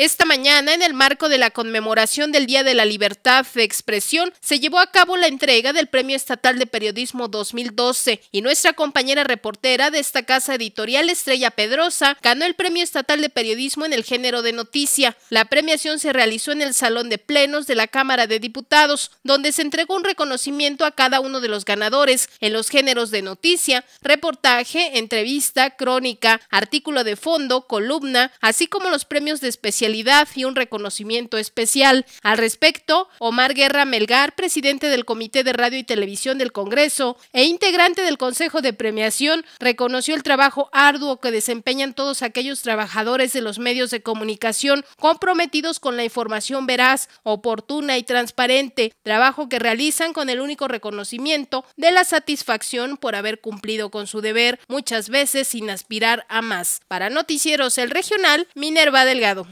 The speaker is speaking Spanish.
Esta mañana, en el marco de la conmemoración del Día de la Libertad de Expresión, se llevó a cabo la entrega del Premio Estatal de Periodismo 2012 y nuestra compañera reportera de esta casa editorial, Estrella Pedrosa, ganó el Premio Estatal de Periodismo en el género de noticia. La premiación se realizó en el Salón de Plenos de la Cámara de Diputados, donde se entregó un reconocimiento a cada uno de los ganadores en los géneros de noticia, reportaje, entrevista, crónica, artículo de fondo, columna, así como los premios de especialidad y un reconocimiento especial. Al respecto, Omar Guerra Melgar, presidente del Comité de Radio y Televisión del Congreso e integrante del Consejo de Premiación, reconoció el trabajo arduo que desempeñan todos aquellos trabajadores de los medios de comunicación comprometidos con la información veraz, oportuna y transparente, trabajo que realizan con el único reconocimiento de la satisfacción por haber cumplido con su deber, muchas veces sin aspirar a más. Para Noticieros El Regional, Minerva Delgado.